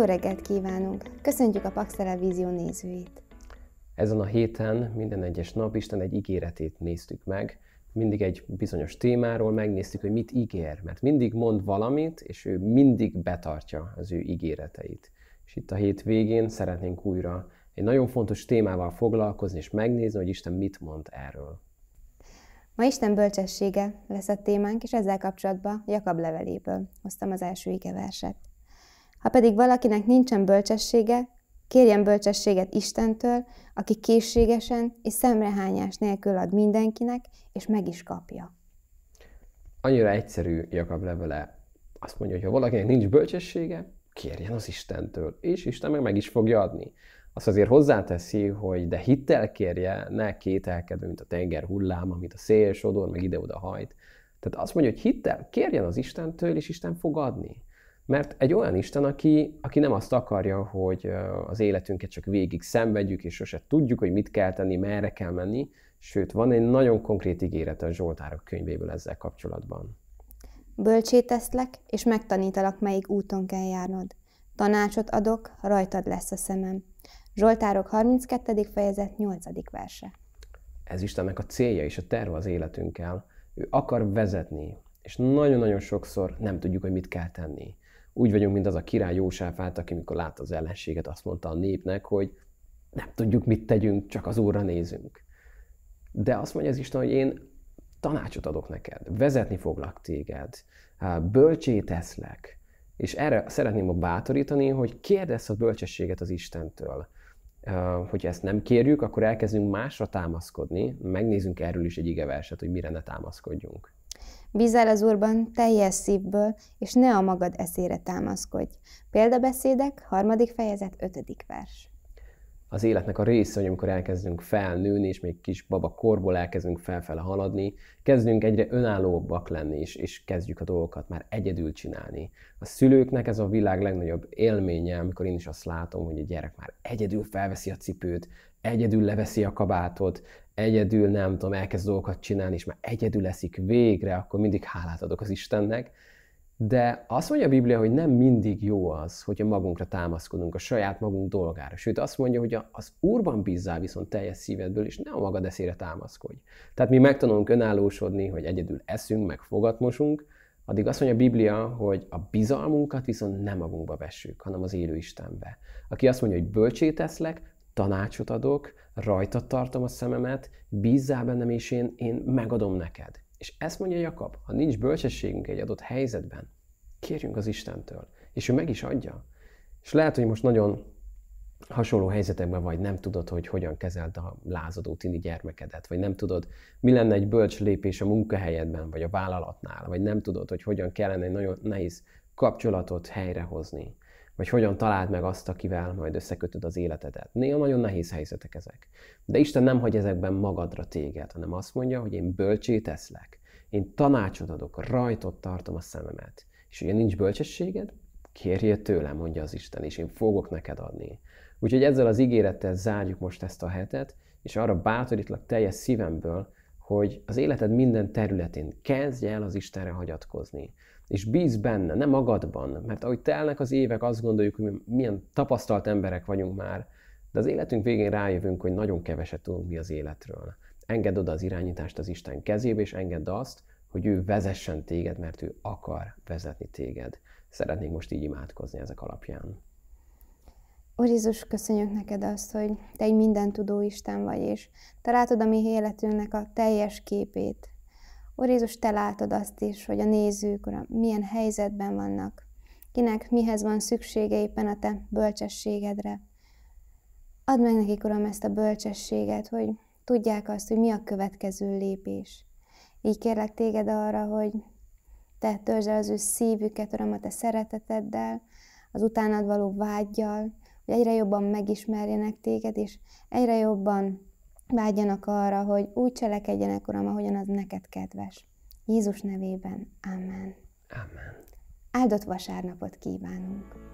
Jó reggelt kívánunk! Köszöntjük a Pax Televízió nézőit! Ezen a héten minden egyes nap Isten egy ígéretét néztük meg. Mindig egy bizonyos témáról megnéztük, hogy mit ígér, mert mindig mond valamit, és ő mindig betartja az ő ígéreteit. És itt a hét végén szeretnénk újra egy nagyon fontos témával foglalkozni, és megnézni, hogy Isten mit mond erről. Ma Isten bölcsessége lesz a témánk, és ezzel kapcsolatban Jakab leveléből hoztam az első ige verset. Ha pedig valakinek nincsen bölcsessége, kérjen bölcsességet Istentől, aki készségesen és szemrehányás nélkül ad mindenkinek, és meg is kapja. Annyira egyszerű Jakab levele. Azt mondja, hogy ha valakinek nincs bölcsessége, kérjen az Istentől, és Isten meg meg is fogja adni. Azt azért hozzáteszi, hogy de hittel kérje, ne kételkedő, mint a tenger hullám, amit a szél sodor, meg ide-oda hajt. Tehát azt mondja, hogy hittel kérjen az Istentől, és Isten fog adni. Mert egy olyan Isten, aki, aki nem azt akarja, hogy az életünket csak végig szenvedjük, és sose tudjuk, hogy mit kell tenni, merre kell menni, sőt, van egy nagyon konkrét ígérete a Zsoltárok könyvéből ezzel kapcsolatban. teszlek és megtanítalak, melyik úton kell járnod. Tanácsot adok, rajtad lesz a szemem. Zsoltárok 32. fejezet 8. verse. Ez Istennek a célja és a terve az életünkkel. Ő akar vezetni, és nagyon-nagyon sokszor nem tudjuk, hogy mit kell tenni. Úgy vagyunk, mint az a király Jósáfát, aki mikor lát az ellenséget, azt mondta a népnek, hogy nem tudjuk, mit tegyünk, csak az Úrra nézünk. De azt mondja az Isten, hogy én tanácsot adok neked, vezetni foglak téged, bölcsé teszlek. És erre szeretném a bátorítani, hogy kérdezz a bölcsességet az Istentől. Hogyha ezt nem kérjük, akkor elkezdünk másra támaszkodni, megnézzünk erről is egy igeverset, hogy mire ne támaszkodjunk. Bízál az Úrban teljes szívből, és ne a magad eszére támaszkodj. Példabeszédek, harmadik fejezet, ötödik vers. Az életnek a része, hogy amikor elkezdünk felnőni, és még kis baba korból elkezdünk felfele haladni, kezdünk egyre önállóbbak lenni, és, és kezdjük a dolgokat már egyedül csinálni. A szülőknek ez a világ legnagyobb élménye, amikor én is azt látom, hogy a gyerek már egyedül felveszi a cipőt, egyedül leveszi a kabátot, egyedül nem tudom, elkezd dolgokat csinálni, és már egyedül leszik végre, akkor mindig hálát adok az Istennek. De azt mondja a Biblia, hogy nem mindig jó az, hogyha magunkra támaszkodunk, a saját magunk dolgára. Sőt, azt mondja, hogy az Úrban bízzál viszont teljes szívedből, és ne a magad eszére támaszkodj. Tehát mi megtanulunk önállósodni, hogy egyedül eszünk, meg fogatmosunk, addig azt mondja a Biblia, hogy a bizalmunkat viszont nem magunkba vessük, hanem az élő Istenbe. Aki azt mondja, hogy bölcsét eszlek, tanácsot adok, rajta tartom a szememet, bízzál bennem, és én, én megadom neked. És ezt mondja Jakab, ha nincs bölcsességünk egy adott helyzetben, kérjünk az Istentől, és ő meg is adja. És lehet, hogy most nagyon hasonló helyzetekben vagy, nem tudod, hogy hogyan kezeld a lázadó tini gyermekedet, vagy nem tudod, mi lenne egy bölcs lépés a munkahelyedben, vagy a vállalatnál, vagy nem tudod, hogy hogyan kellene egy nagyon nehéz kapcsolatot helyrehozni vagy hogyan találd meg azt, akivel majd összekötöd az életedet. Néha nagyon nehéz helyzetek ezek. De Isten nem hagy ezekben magadra téged, hanem azt mondja, hogy én bölcsét eszlek. Én tanácsot adok, rajtot tartom a szememet. És ugye nincs bölcsességed? Kérjél tőlem, mondja az Isten, és én fogok neked adni. Úgyhogy ezzel az ígérettel zárjuk most ezt a hetet, és arra bátorítlak teljes szívemből, hogy az életed minden területén kezdj el az Istenre hagyatkozni és bíz benne, nem magadban, mert ahogy telnek az évek, azt gondoljuk, hogy milyen tapasztalt emberek vagyunk már, de az életünk végén rájövünk, hogy nagyon keveset tudunk mi az életről. Engedd oda az irányítást az Isten kezébe, és engedd azt, hogy ő vezessen téged, mert ő akar vezetni téged. Szeretnék most így imádkozni ezek alapján. Úr Jézus, köszönjük neked azt, hogy te egy mindentudó Isten vagy, és találtad a mi életünknek a teljes képét, Ó Jézus, Te látod azt is, hogy a nézők, Uram, milyen helyzetben vannak, kinek mihez van szüksége éppen a Te bölcsességedre. Add meg nekik, Uram, ezt a bölcsességet, hogy tudják azt, hogy mi a következő lépés. Így kérlek téged arra, hogy te törzsd el az ő szívüket, Uram, a te szereteteddel, az utánad való vágyjal, hogy egyre jobban megismerjenek téged, és egyre jobban vágyjanak arra, hogy úgy cselekedjenek, Uram, ahogyan az neked kedves. Jézus nevében. Amen. Amen. Áldott vasárnapot kívánunk!